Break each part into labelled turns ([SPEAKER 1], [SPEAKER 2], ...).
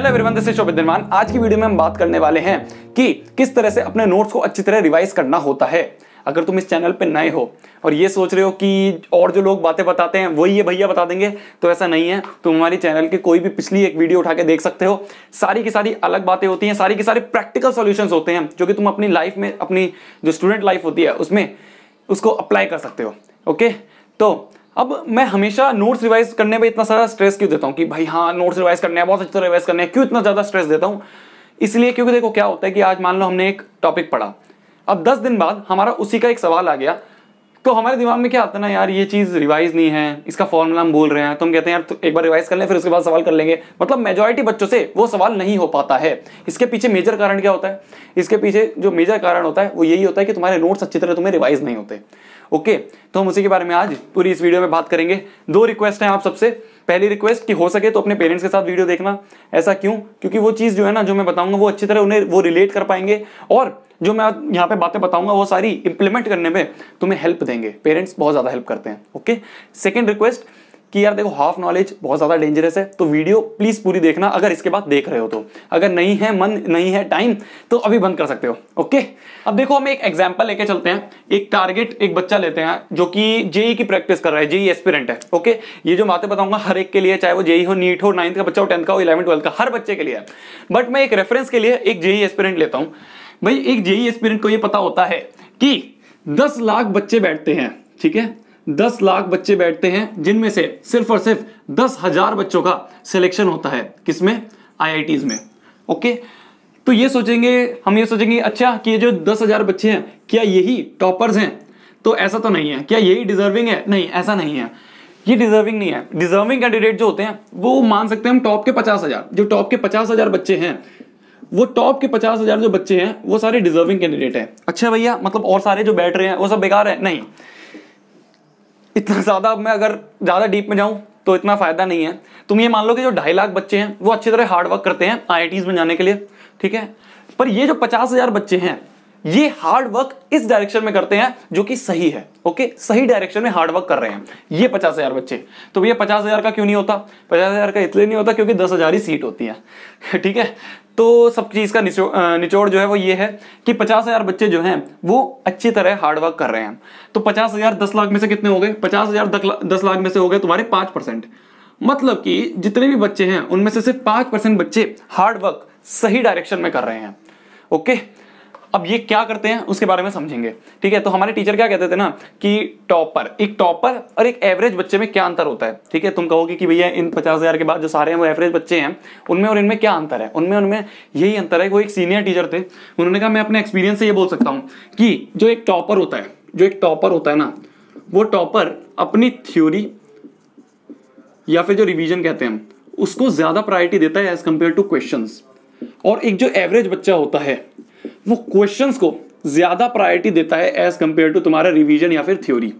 [SPEAKER 1] Hello everyone this is Shobhit Nirman आज की video में हम बात करने वाले हैं कि किस तरह से अपने नोट्स को अच्छी तरह रिवाइज करना होता है अगर तुम इस चैनल पे नए हो और ये सोच रहे हो कि और जो लोग बातें बताते हैं वही ये भैया बता देंगे तो ऐसा नहीं है तुम हमारे चैनल के कोई भी पिछली एक वीडियो उठा के देख सकते हो सारी की सारी अलग बातें होती हैं सारी की सारी प्रैक्टिकल सोल्यूशन होते हैं जो कि तुम अपनी लाइफ में अपनी जो स्टूडेंट लाइफ होती है उसमें उसको अप्लाई कर सकते हो ओके तो अब मैं हमेशा नोट्स रिवाइज करने पे इतना सारा स्ट्रेस क्यों देता हूँ कि भाई हाँ नोट्स रिवाइज करने हैं बहुत अच्छे रिवाइज करने हैं क्यों इतना ज़्यादा स्ट्रेस देता हूँ इसलिए क्योंकि देखो क्या होता है कि आज मान लो हमने एक टॉपिक पढ़ा अब दस दिन बाद हमारा उसी का एक सवाल आ गया तो हमारे दिमाग में क्या आता है ना यार ये चीज़ रिवाइज नहीं है इसका फॉर्मूला हम बोल रहे हैं तो हम कहते हैं यार तो एक बार रिवाइज कर लें फिर उसके बाद सवाल कर लेंगे मतलब मेजोरिटी बच्चों से वो सवाल नहीं हो पाता है इसके पीछे मेजर कारण क्या होता है इसके पीछे जो मेजर कारण होता है वो यही होता है कि तुम्हारे नोट्स अच्छी तरह तुम्हें रिवाइज नहीं होते ओके तो हम उसी के बारे में आज पूरी इस वीडियो में बात करेंगे दो रिक्वेस्ट है आप सबसे पहली रिक्वेस्ट कि हो सके तो अपने पेरेंट्स के साथ वीडियो देखना ऐसा क्यों क्योंकि वो चीज़ जो है ना जो मैं बताऊंगा वो अच्छी तरह उन्हें वो रिलेट कर पाएंगे और जो मैं यहाँ पे बातें बताऊंगा वो सारी इंप्लीमेंट करने में तुम्हें हेल्प देंगे पेरेंट्स बहुत ज़्यादा हेल्प करते हैं ओके सेकेंड रिक्वेस्ट कि यार देखो हाफ नॉलेज बहुत ज़्यादा डेंजरस है तो वीडियो प्लीज़ पूरी देखना अगर इसके बाद देख रहे हो तो अगर नहीं है मन नहीं है टाइम तो अभी बंद कर सकते हो ओके अब देखो हम एक एग्जाम्पल लेके चलते हैं एक टारगेट एक बच्चा लेते हैं जो कि जेई की प्रैक्टिस कर रहा है जेई एस्पिरेंट है ओके ये जो बातें बताऊंगा हर एक के लिए चाहे वो जेई हो नीट हो नाइन्थ का बच्चा हो टेंथ का हो इलेवन ट्वेल्थ का हर बच्चे के लिए बट मैं एक रेफरेंस के लिए एक जेई एस्पिरेंट लेता हूँ भाई एक जेई एस्पिरेंट को ये पता होता है कि दस लाख बच्चे बैठते हैं ठीक है दस लाख बच्चे बैठते हैं जिनमें से सिर्फ और सिर्फ दस हजार बच्चों का सिलेक्शन होता है किसमें आईआईटीज में ओके तो ये सोचेंगे हम ये सोचेंगे अच्छा कि ये जो दस हजार बच्चे हैं क्या यही टॉपर्स हैं तो ऐसा तो नहीं है क्या यही डिजर्विंग है नहीं ऐसा नहीं है ये डिजर्विंग नहीं है डिजर्विंग कैंडिडेट जो होते हैं वो मान सकते हैं हम टॉप के पचास हजार जो टॉप के पचास हजार बच्चे हैं वो टॉप के पचास हजार जो बच्चे हैं वो सारे डिजर्विंग कैंडिडेट हैं अच्छा भैया मतलब और सारे जो बैठ रहे हैं वो सब बेकार है नहीं इतना ज़्यादा मैं अगर ज़्यादा डीप में जाऊं तो इतना फ़ायदा नहीं है तुम ये मान लो कि जो ढाई लाख बच्चे हैं वो अच्छी तरह हार्ड वर्क करते हैं आई में जाने के लिए ठीक है पर ये जो पचास हज़ार बच्चे हैं ये हार्ड वर्क इस डायरेक्शन में करते हैं जो कि सही है ओके सही डायरेक्शन में हार्ड वर्क कर रहे हैं ये पचास हजार बच्चे तो भैया पचास हजार का क्यों नहीं होता पचास हजार का इसलिए नहीं होता क्योंकि दस हजार ही सीट होती है ठीक है तो सब चीज़ का निचोड़ जो है वो ये है कि पचास हज़ार बच्चे जो हैं वो अच्छी तरह हार्डवर्क कर रहे हैं तो पचास हज़ार दस लाख में से कितने हो गए पचास हज़ार दस लाख में से हो गए तुम्हारे पांच परसेंट मतलब कि जितने भी बच्चे हैं उनमें से सिर्फ पांच परसेंट बच्चे हार्डवर्क सही डायरेक्शन में कर रहे हैं ओके okay? अब ये क्या करते हैं उसके बारे में समझेंगे ठीक है तो हमारे टीचर क्या कहते थे ना कि टॉपर एक टॉपर और एक एवरेज बच्चे में क्या अंतर होता है ठीक है तुम कहोगे कि भैया इन पचास हजार के बाद जो सारे हैं वो एवरेज बच्चे हैं उनमें और इनमें क्या अंतर है उनमें उनमें यही अंतर है वो एक सीनियर टीचर थे उन्होंने कहा मैं अपने एक्सपीरियंस से ये बोल सकता हूँ कि जो एक टॉपर होता है जो एक टॉपर होता है ना वो टॉपर अपनी थ्योरी या फिर जो रिविजन कहते हैं उसको ज़्यादा प्रायोरिटी देता है एज कम्पेयर टू क्वेश्चन और एक जो एवरेज बच्चा होता है वो क्वेश्चंस को ज़्यादा प्रायोरिटी देता है एज कंपेयर टू तुम्हारा रिवीजन या फिर थ्योरी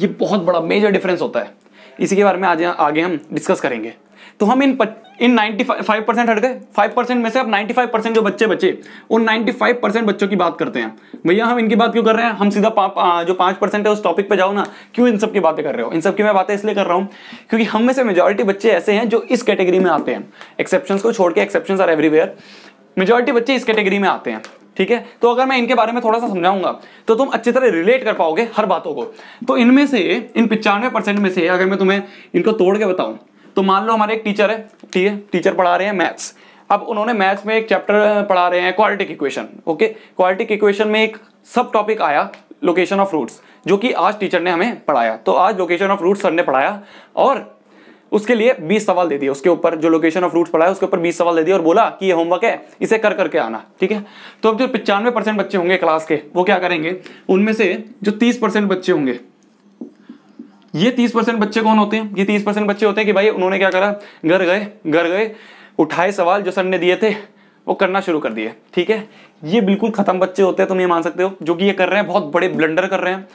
[SPEAKER 1] ये बहुत बड़ा मेजर डिफरेंस होता है इसी के बारे में आज आगे हम डिस्कस करेंगे तो हम इन पत, इन 95 परसेंट हट गए 5 परसेंट में से अब 95 परसेंट जो बच्चे बचे उन 95 परसेंट बच्चों की बात करते हैं भैया हम इनकी बात क्यों कर रहे हैं हम सीधा पा, जो 5 परसेंट है उस टॉपिक पे जाओ ना क्यों इन सब की बातें कर रहे हो इन सब की मैं बातें इसलिए कर रहा हूं क्योंकि हम में से मेजोरिटी बच्चे ऐसे हैं जो इस कैटेगरी में आते हैं एक्सेप्शन को छोड़ के एक्सेप्शन आर एवरीवेयर मेजोरिटी बच्चे इस कैटेगरी में आते हैं ठीक है तो अगर मैं इनके बारे में थोड़ा सा समझाऊंगा तो तुम अच्छी तरह रिलेट कर पाओगे हर बातों को तो इनमें से इन पिचानवे परसेंट में से अगर मैं तुम्हें इनको तोड़ के बताऊं तो मान लो हमारे एक टीचर है ठीक है टीचर पढ़ा रहे हैं मैथ्स अब उन्होंने मैथ्स में एक चैप्टर पढ़ा रहे हैं quadratic equation okay quadratic equation में एक सब टॉपिक आया लोकेशन ऑफ रूट्स जो कि आज टीचर ने हमें पढ़ाया तो आज लोकेशन ऑफ रूट्स सर ने पढ़ाया और उसके लिए बीस सवाल दे दिए उसके ऊपर जो लोकेशन ऑफ रूट पढ़ा है उसके ऊपर बीस सवाल दे दिए और बोला कि ये होमवर्क है इसे कर करके आना ठीक है तो अब जो पचानवे परसेंट बच्चे होंगे क्लास के वो क्या करेंगे उनमें से जो तीस परसेंट बच्चे होंगे ये तीस परसेंट बच्चे कौन होते हैं ये तीस परसेंट बच्चे होते हैं कि भाई उन्होंने क्या करा घर गए घर गए उठाए सवाल जो सर ने दिए थे वो करना शुरू कर दिए ठीक है ये बिल्कुल खत्म बच्चे होते हैं तुम ये मान सकते हो जो कि ये कर रहे हैं बहुत बड़े ब्लंडर कर रहे हैं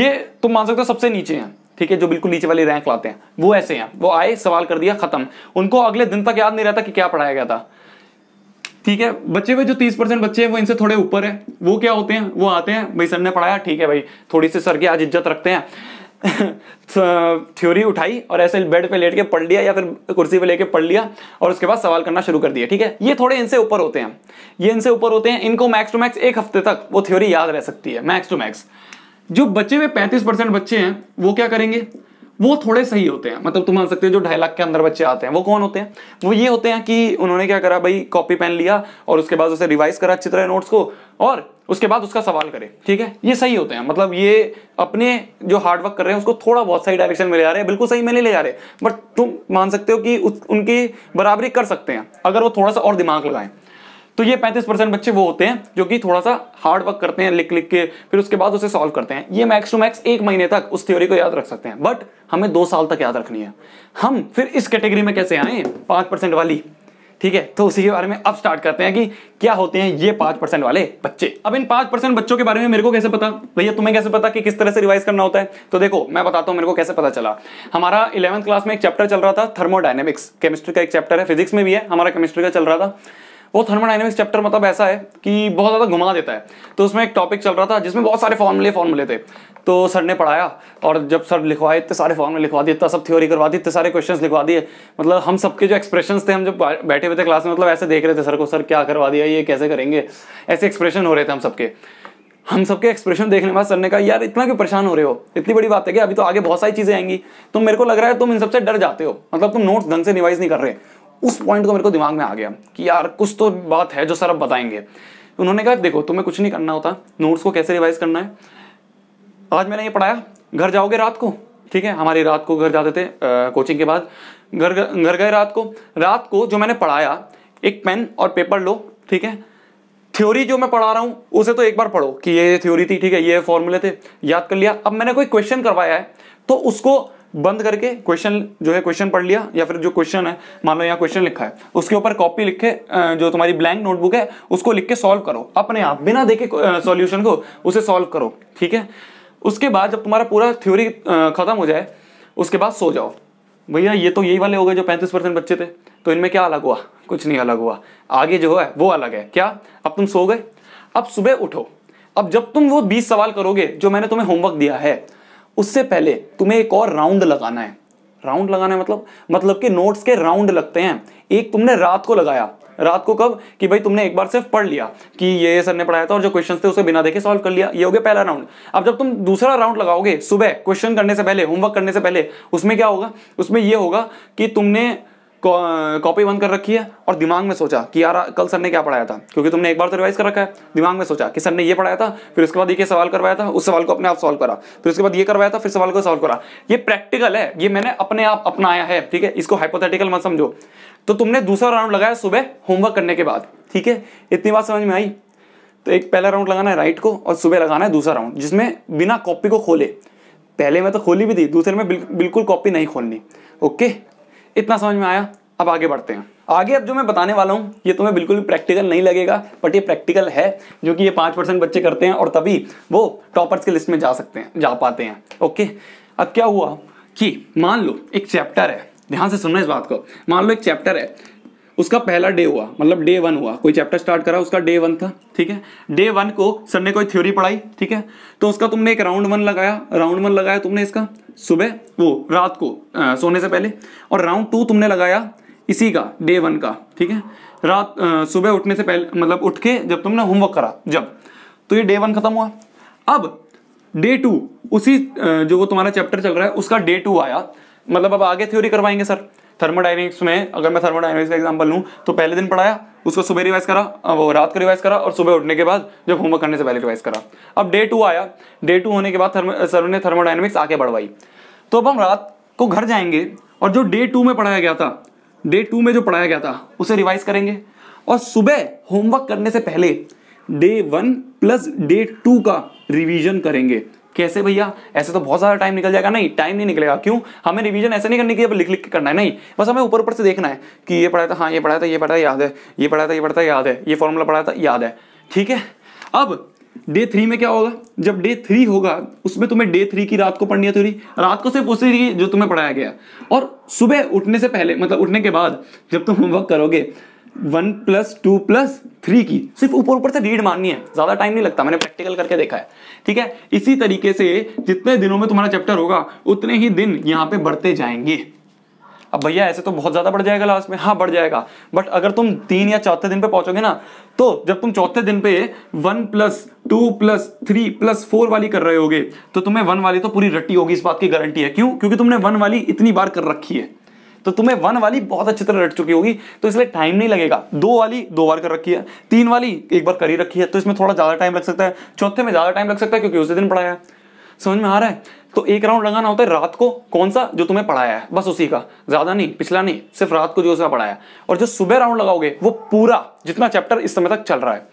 [SPEAKER 1] ये तुम मान सकते हो सबसे नीचे हैं ठीक है जो बिल्कुल नीचे वाली रैंक लाते हैं वो ऐसे हैं वो आए सवाल कर दिया खत्म उनको अगले दिन तक याद नहीं रहता कि क्या पढ़ाया गया था ठीक है बच्चे हुए जो तीस परसेंट बच्चे हैं वो इनसे थोड़े ऊपर है वो क्या होते हैं वो आते हैं भाई सर ने पढ़ाया ठीक है भाई थोड़ी सी सर की आज इज्जत रखते हैं थ्योरी उठाई और ऐसे बेड पे लेट के पढ़ लिया या फिर कुर्सी पे लेके पढ़ लिया और उसके बाद सवाल करना शुरू कर दिया ठीक है ये थोड़े इनसे ऊपर होते हैं ये इनसे ऊपर होते हैं इनको मैक्स टू मैक्स एक हफ्ते तक वो थ्योरी याद रह सकती है मैक्स टू मैक्स जो बचे हुए पैंतीस परसेंट बच्चे हैं वो क्या करेंगे वो थोड़े सही होते हैं मतलब तुम मान सकते हो जो ढाई लाख के अंदर बच्चे आते हैं वो कौन होते हैं वो ये होते हैं कि उन्होंने क्या करा भाई कॉपी पेन लिया और उसके बाद उसे रिवाइज करा अच्छी तरह नोट्स को और उसके बाद उसका सवाल करे ठीक है ये सही होते हैं मतलब ये अपने जो हार्डवर्क कर रहे हैं उसको थोड़ा बहुत सही डायरेक्शन में ले जा रहे हैं बिल्कुल सही में नहीं ले जा रहे बट तुम मान सकते हो कि उनकी बराबरी कर सकते हैं अगर वो थोड़ा सा और दिमाग लगाएं तो ये 35 परसेंट बच्चे वो होते हैं जो कि थोड़ा सा हार्ड वर्क करते हैं लिख लिख के फिर उसके बाद उसे सॉल्व करते हैं ये मैक्स टू मैक्स एक महीने तक उस थ्योरी को याद रख सकते हैं बट हमें दो साल तक याद रखनी है हम फिर इस कैटेगरी में कैसे आए पांच परसेंट वाली ठीक है तो उसी के बारे में अब स्टार्ट करते हैं कि क्या होते हैं ये पांच परसेंट वाले बच्चे अब इन पांच परसेंट बच्चों के बारे में मेरे को कैसे पता भैया तुम्हें कैसे पता कि किस तरह से रिवाइज करना होता है तो देखो मैं बताता हूं मेरे को कैसे पता चला हमारा इलेवंथ क्लास में एक चैप्टर चल रहा था थर्मोडाइनेमिक्स केमिस्ट्री का एक चैप्टर है फिजिक्स में भी है हमारा केमिस्ट्री का चल रहा था वो थर्मोडाइनमिक्स चैप्टर मतलब ऐसा है कि बहुत ज़्यादा घुमा देता है तो उसमें एक टॉपिक चल रहा था जिसमें बहुत सारे फॉर्मूले फॉर्मूले थे तो सर ने पढ़ाया और जब सर लिखवाए इतने सारे फॉर्मूले लिखवा दिए इतना सब थ्योरी करवा दी इतने सारे क्वेश्चन लिखवा दिए मतलब हम सबके जो एक्सप्रेशन थे हम जब बैठे हुए थे क्लास में मतलब ऐसे देख रहे थे सर को सर क्या करवा दिया ये कैसे करेंगे ऐसे एक्सप्रेशन हो रहे थे हम सबके हम सबके एक्सप्रेशन देखने के बाद सर ने कहा यार इतना क्यों परेशान हो रहे हो इतनी बड़ी बात है कि अभी तो आगे बहुत सारी चीज़ें आएंगी तुम मेरे को लग रहा है तुम इन सबसे डर जाते हो मतलब तुम नोट्स ढंग से रिवाइज नहीं कर रहे उस पॉइंट को तो मेरे को दिमाग में आ गया कि यार कुछ तो बात है जो सर अब बताएंगे उन्होंने कहा देखो तुम्हें कुछ नहीं करना होता नोट्स को कैसे रिवाइज करना है आज मैंने ये पढ़ाया घर जाओगे रात को ठीक है हमारी रात को घर जाते थे आ, कोचिंग के बाद घर घर गए रात को रात को जो मैंने पढ़ाया एक पेन और पेपर लो ठीक है थ्योरी जो मैं पढ़ा रहा हूँ उसे तो एक बार पढ़ो कि ये थ्योरी थी ठीक है ये फॉर्मूले थे याद कर लिया अब मैंने कोई क्वेश्चन करवाया है तो उसको बंद करके क्वेश्चन जो है क्वेश्चन पढ़ लिया या फिर जो क्वेश्चन है मान लो यहाँ क्वेश्चन लिखा है उसके ऊपर कॉपी लिख के जो तुम्हारी ब्लैंक नोटबुक है उसको लिख के सॉल्व करो अपने आप बिना देखे सॉल्यूशन को उसे सॉल्व करो ठीक है उसके बाद जब तुम्हारा पूरा थ्योरी खत्म हो जाए उसके बाद सो जाओ भैया ये तो यही वाले हो गए जो पैंतीस परसेंट बच्चे थे तो इनमें क्या अलग हुआ कुछ नहीं अलग हुआ आगे जो है वो अलग है क्या अब तुम सो गए अब सुबह उठो अब जब तुम वो बीस सवाल करोगे जो मैंने तुम्हें होमवर्क दिया है उससे पहले तुम्हें एक और राउंड लगाना है राउंड लगाना है मतलब मतलब कि नोट्स के राउंड लगते हैं एक तुमने रात को लगाया रात को कब कि भाई तुमने एक बार सिर्फ पढ़ लिया कि ये सर ने पढ़ाया था और जो क्वेश्चन थे उसे बिना देखे सॉल्व कर लिया ये हो गया पहला राउंड अब जब तुम दूसरा राउंड लगाओगे सुबह क्वेश्चन करने से पहले होमवर्क करने से पहले उसमें क्या होगा उसमें यह होगा कि तुमने कॉपी बंद कर रखी है और दिमाग में सोचा कि यार कल सर ने क्या पढ़ाया था क्योंकि तुमने एक बार तो रिवाइज कर रखा है दिमाग में सोचा कि सर ने ये पढ़ाया था फिर उसके बाद ये सवाल करवाया था उस सवाल को अपने आप सॉल्व करा फिर उसके बाद ये करवाया था फिर सवाल को सॉल्व करा ये प्रैक्टिकल है ये मैंने अपने आप अपनाया है ठीक है इसको हाइपोथेटिकल मत समझो तो तुमने दूसरा राउंड लगाया सुबह होमवर्क करने के बाद ठीक है इतनी बात समझ में आई तो एक पहला राउंड लगाना है राइट को और सुबह लगाना है दूसरा राउंड जिसमें बिना कॉपी को खोले पहले में तो खोली भी थी दूसरे में बिल्कुल कॉपी नहीं खोलनी ओके इतना समझ में आया अब आगे बढ़ते हैं आगे अब जो मैं बताने वाला हूँ ये तुम्हें बिल्कुल भी प्रैक्टिकल नहीं लगेगा बट ये प्रैक्टिकल है जो कि ये पाँच परसेंट बच्चे करते हैं और तभी वो टॉपर्स की लिस्ट में जा सकते हैं जा पाते हैं ओके अब क्या हुआ कि मान लो एक चैप्टर है ध्यान से सुनना इस बात को मान लो एक चैप्टर है उसका पहला डे हुआ मतलब डे वन हुआ कोई चैप्टर स्टार्ट करा उसका डे वन था ठीक है डे वन को सर ने कोई थ्योरी पढ़ाई ठीक है तो उसका तुमने एक राउंड वन लगाया राउंड वन लगाया तुमने इसका सुबह वो रात को आ, सोने से पहले और राउंड टू तुमने लगाया इसी का डे वन का ठीक है रात सुबह उठने से पहले मतलब उठ के जब तुमने होमवर्क करा जब तो ये डे वन खत्म हुआ अब डे टू उसी जो वो तुम्हारा चैप्टर चल रहा है उसका डे टू आया मतलब अब आगे थ्योरी करवाएंगे सर थर्मोडाइनमिक्स में अगर मैं थर्मोडाइनिक्स का एग्जाम्पल लूँ तो पहले दिन पढ़ाया उसको सुबह रिवाइज करा वो रात को रिवाइज करा और सुबह उठने के बाद जब होमवर्क करने से पहले रिवाइज करा अब डे टू आया डे टू होने के बाद सर ने थर्मोडाइनमिक्स आगे बढ़वाई तो अब हम रात को घर जाएंगे और जो डे टू में पढ़ाया गया था डे टू में जो पढ़ाया गया था उसे रिवाइज करेंगे और सुबह होमवर्क करने से पहले day one plus day two का रिवीजन करेंगे कैसे भैया ऐसे तो बहुत ज़्यादा टाइम निकल जाएगा नहीं टाइम नहीं निकलेगा क्यों हमें रिवीजन ऐसे नहीं करनी कि अब लिख लिख के करना है नहीं बस हमें ऊपर ऊपर से देखना है कि ये पढ़ाया था हाँ ये पढ़ा था ये पढ़ाया याद है ये पढ़ा था ये पढ़ता याद है ये फॉर्मूला पढ़ा था याद है ठीक है अब डे थ्री में क्या होगा जब डे थ्री होगा उसमें तुम्हें डे थ्री की रात को पढ़नी है थ्योरी रात को सिर्फ उसी जो तुम्हें पढ़ाया गया और सुबह उठने से पहले मतलब उठने के बाद जब तुम होमवर्क करोगे one plus two plus three की सिर्फ ऊपर ऊपर से रीड मारनी है ज़्यादा टाइम नहीं लगता मैंने प्रैक्टिकल करके देखा है ठीक है इसी तरीके से जितने दिनों में तुम्हारा चैप्टर होगा उतने ही दिन यहाँ पे बढ़ते जाएंगे अब भैया ऐसे तो बहुत ज़्यादा बढ़ जाएगा लास्ट में हाँ बढ़ जाएगा बट अगर तुम तीन या चौथे दिन पे पहुंचोगे ना तो जब तुम चौथे दिन पे one plus two plus three plus four वाली कर रहे होगे तो तुम्हें वन वाली तो पूरी रट्टी होगी इस बात की गारंटी है क्यों क्योंकि तुमने वन वाली इतनी बार कर रखी है तो तुम्हें वन वाली बहुत अच्छी तरह रट चुकी होगी तो इसलिए टाइम नहीं लगेगा दो वाली दो बार कर रखी है तीन वाली एक बार करी रखी है तो इसमें थोड़ा ज़्यादा टाइम लग सकता है चौथे में ज़्यादा टाइम लग सकता है क्योंकि उसी दिन पढ़ाया समझ में आ रहा है तो एक राउंड लगाना होता है रात को कौन सा जो तुम्हें पढ़ाया है बस उसी का ज्यादा नहीं पिछला नहीं सिर्फ रात को जो उसका पढ़ाया और जो सुबह राउंड लगाओगे वो पूरा जितना चैप्टर इस समय तक चल रहा है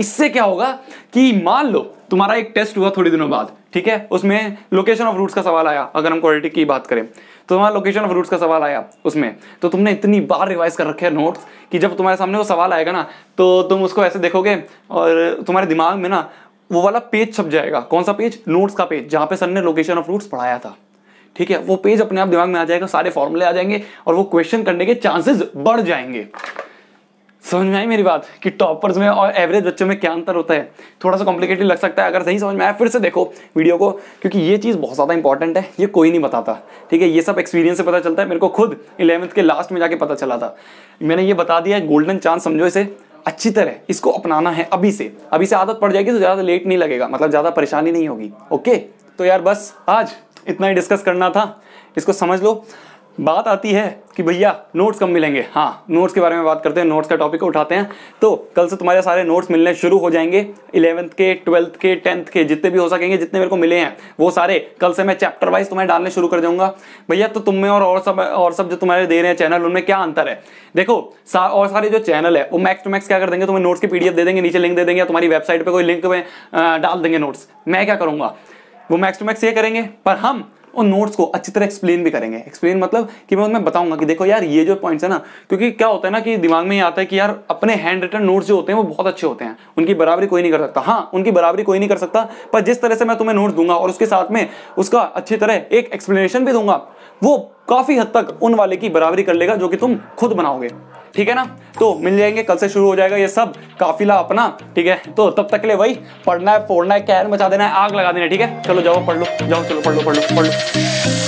[SPEAKER 1] इससे क्या होगा कि मान लो तुम्हारा एक टेस्ट हुआ थोड़ी दिनों बाद ठीक है उसमें लोकेशन ऑफ रूट्स का सवाल आया अगर हम क्वालिटी की बात करें तो तुम्हारा लोकेशन ऑफ रूट्स का सवाल आया उसमें तो तुमने इतनी बार रिवाइज कर रखे हैं नोट्स कि जब तुम्हारे सामने वो सवाल आएगा ना तो तुम उसको ऐसे देखोगे और तुम्हारे दिमाग में ना वो वाला पेज छप जाएगा कौन सा पेज नोट्स का पेज जहाँ पे सर ने लोकेशन ऑफ रूट्स पढ़ाया था ठीक है वो पेज अपने आप दिमाग में आ जाएगा सारे फॉर्मूले आ जाएंगे और वो क्वेश्चन करने के चांसेस बढ़ जाएंगे समझ में आई मेरी बात कि टॉपर्स में और एवरेज बच्चों में क्या अंतर होता है थोड़ा सा कॉम्प्लिकेटेड लग सकता है अगर सही समझ में आया फिर से देखो वीडियो को क्योंकि ये चीज़ बहुत ज़्यादा इंपॉर्टेंट है ये कोई नहीं बताता ठीक है ये सब एक्सपीरियंस से पता चलता है मेरे को खुद इलेवंथ के लास्ट में जाके पता चला था मैंने ये बता दिया गोल्डन चांस समझो इसे अच्छी तरह इसको अपनाना है अभी से अभी से आदत पड़ जाएगी तो ज़्यादा लेट नहीं लगेगा मतलब ज़्यादा परेशानी नहीं होगी ओके तो यार बस आज इतना ही डिस्कस करना था इसको समझ लो बात आती है कि भैया नोट्स कम मिलेंगे हाँ नोट्स के बारे में बात करते हैं नोट्स का टॉपिक उठाते हैं तो कल से तुम्हारे सारे नोट्स मिलने शुरू हो जाएंगे इलेवंथ के ट्वेल्थ के टेंथ के जितने भी हो सकेंगे जितने मेरे को मिले हैं वो सारे कल से मैं चैप्टर वाइज तुम्हें डालने शुरू कर दूंगा भैया तो तुम्हें और, और सब और सब जो तुम्हारे दे रहे हैं चैनल उनमें क्या अंतर है देखो सा, और सारे जो चैनल है वो मैक्स टू मैक्स क्या कर देंगे तुम्हें नोट्स की पीडीएफ दे देंगे नीचे लिंक दे देंगे तुम्हारी वेबसाइट पर कोई लिंक में डाल देंगे नोट्स मैं क्या करूँगा वो मैक्स टू मैक्स ये करेंगे पर हम और नोट्स को अच्छी तरह एक्सप्लेन भी करेंगे एक्सप्लेन मतलब कि मैं उनमें बताऊंगा कि देखो यार ये जो पॉइंट्स है ना क्योंकि क्या होता है ना कि दिमाग में ये आता है कि यार अपने हैंड रिटन नोट्स जो होते हैं वो बहुत अच्छे होते हैं उनकी बराबरी कोई नहीं कर सकता हाँ उनकी बराबरी कोई नहीं कर सकता पर जिस तरह से मैं तुम्हें नोट्स दूंगा और उसके साथ में उसका अच्छी तरह एक एक्सप्लेनेशन भी दूंगा वो काफी हद तक उन वाले की बराबरी कर लेगा जो कि तुम खुद बनाओगे ठीक है ना तो मिल जाएंगे कल से शुरू हो जाएगा ये सब काफिला अपना ठीक है तो तब तक के लिए वही पढ़ना है फोड़ना है कैर मचा देना है आग लगा देना है ठीक है चलो जाओ पढ़ लो जाओ चलो पढ़ लो पढ़ लो पढ़ लो